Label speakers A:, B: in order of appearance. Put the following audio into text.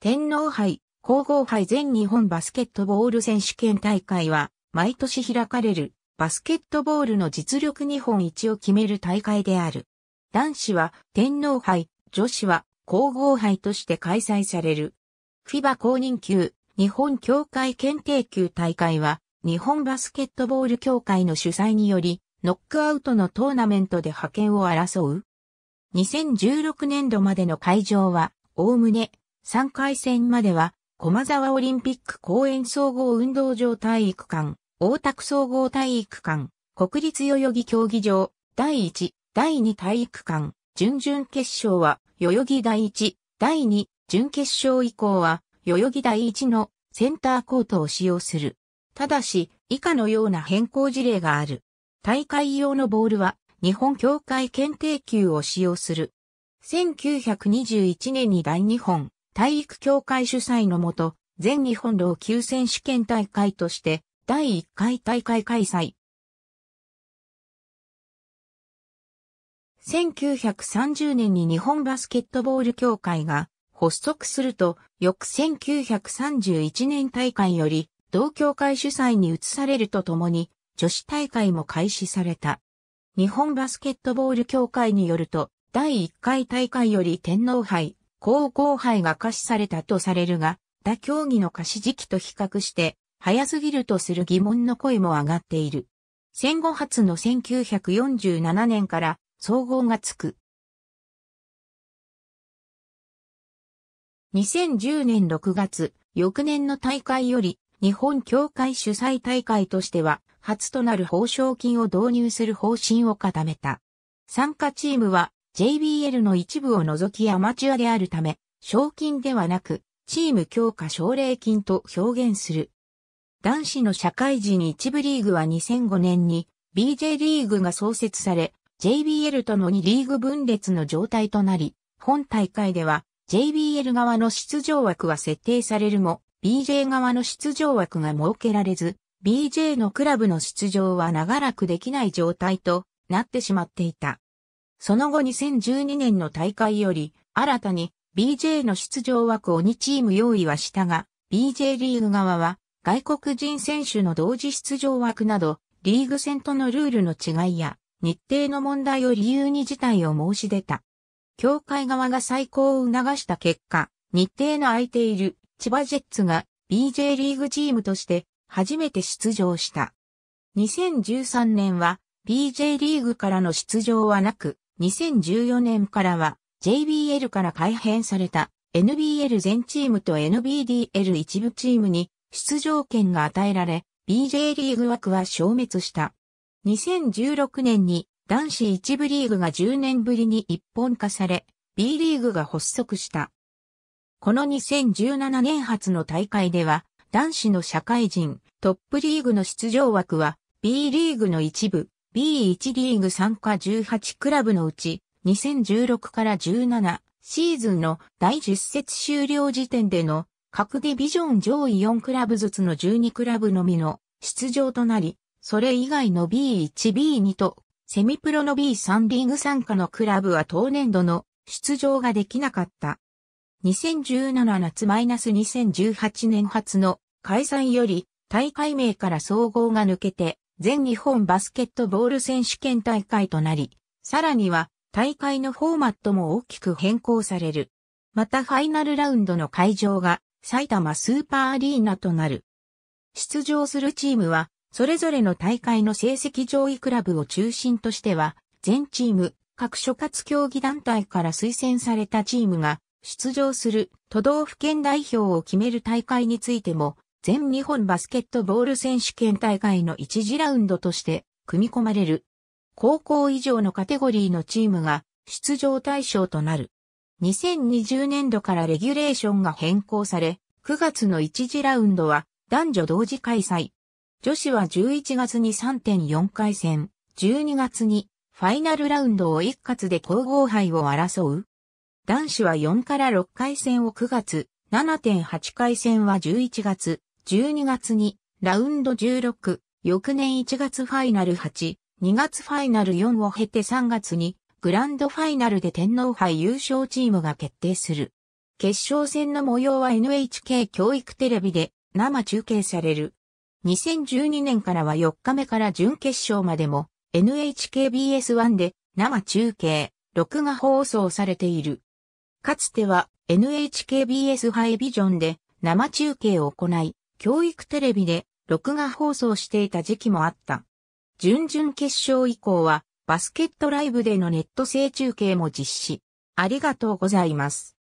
A: 天皇杯、皇后杯全日本バスケットボール選手権大会は、毎年開かれる、バスケットボールの実力日本一を決める大会である。男子は天皇杯、女子は皇后杯として開催される。FIBA 公認級、日本協会検定級大会は、日本バスケットボール協会の主催により、ノックアウトのトーナメントで派遣を争う。2016年度までの会場は、おおむね3回戦までは、駒沢オリンピック公園総合運動場体育館、大田区総合体育館、国立代々木競技場、第1、第2体育館、準々決勝は、代々木第1、第2、準決勝以降は、代々木第1のセンターコートを使用する。ただし、以下のような変更事例がある。大会用のボールは、日本協会検定球を使用する。1921年に第2本、体育協会主催のもと、全日本老級選手権大会として、第1回大会開催。1930年に日本バスケットボール協会が発足すると、翌1931年大会より、同協会主催に移されるとともに、女子大会も開始された。日本バスケットボール協会によると、第1回大会より天皇杯、高校杯が可視されたとされるが、他競技の可視時期と比較して、早すぎるとする疑問の声も上がっている。戦後初の1947年から総合がつく。2010年6月、翌年の大会より日本協会主催大会としては初となる報奨金を導入する方針を固めた。参加チームは JBL の一部を除きアマチュアであるため、賞金ではなく、チーム強化奨励金と表現する。男子の社会人一部リーグは2005年に BJ リーグが創設され、JBL との2リーグ分裂の状態となり、本大会では JBL 側の出場枠は設定されるも、BJ 側の出場枠が設けられず、BJ のクラブの出場は長らくできない状態となってしまっていた。その後2012年の大会より、新たに BJ の出場枠を2チーム用意はしたが、BJ リーグ側は、外国人選手の同時出場枠など、リーグ戦とのルールの違いや、日程の問題を理由に事態を申し出た。協会側が再考を促した結果、日程の空いている千葉ジェッツが BJ リーグチームとして初めて出場した。2013年は BJ リーグからの出場はなく、2014年からは JBL から改編された NBL 全チームと NBDL 一部チームに出場権が与えられ、BJ リーグ枠は消滅した。2016年に男子一部リーグが10年ぶりに一本化され、B リーグが発足した。この2017年発の大会では、男子の社会人、トップリーグの出場枠は B リーグの一部、B1 リーグ参加18クラブのうち2016から17シーズンの第10節終了時点での各ディビジョン上位4クラブずつの12クラブのみの出場となり、それ以外の B1、B2 とセミプロの B3 リーグ参加のクラブは当年度の出場ができなかった。2017夏 -2018 年初の開催より大会名から総合が抜けて全日本バスケットボール選手権大会となり、さらには大会のフォーマットも大きく変更される。またファイナルラウンドの会場が埼玉スーパーアリーナとなる。出場するチームは、それぞれの大会の成績上位クラブを中心としては、全チーム、各所轄競技団体から推薦されたチームが出場する都道府県代表を決める大会についても全日本バスケットボール選手権大会の1次ラウンドとして組み込まれる。高校以上のカテゴリーのチームが出場対象となる。2020年度からレギュレーションが変更され、9月の1次ラウンドは男女同時開催。女子は11月に3.4回戦、12月にファイナルラウンドを一括で皇后杯を争う。男子は4から6回戦を9月、7.8回戦は11月、12月にラウンド16、翌年1月ファイナル8、2月ファイナル4を経て3月にグランドファイナルで天皇杯優勝チームが決定する。決勝戦の模様は NHK 教育テレビで生中継される。2012年からは4日目から準決勝までも NHKBS1 で生中継、録画放送されている。かつては NHKBS ハイビジョンで生中継を行い、教育テレビで録画放送していた時期もあった。準々決勝以降はバスケットライブでのネット成中継も実施。ありがとうございます。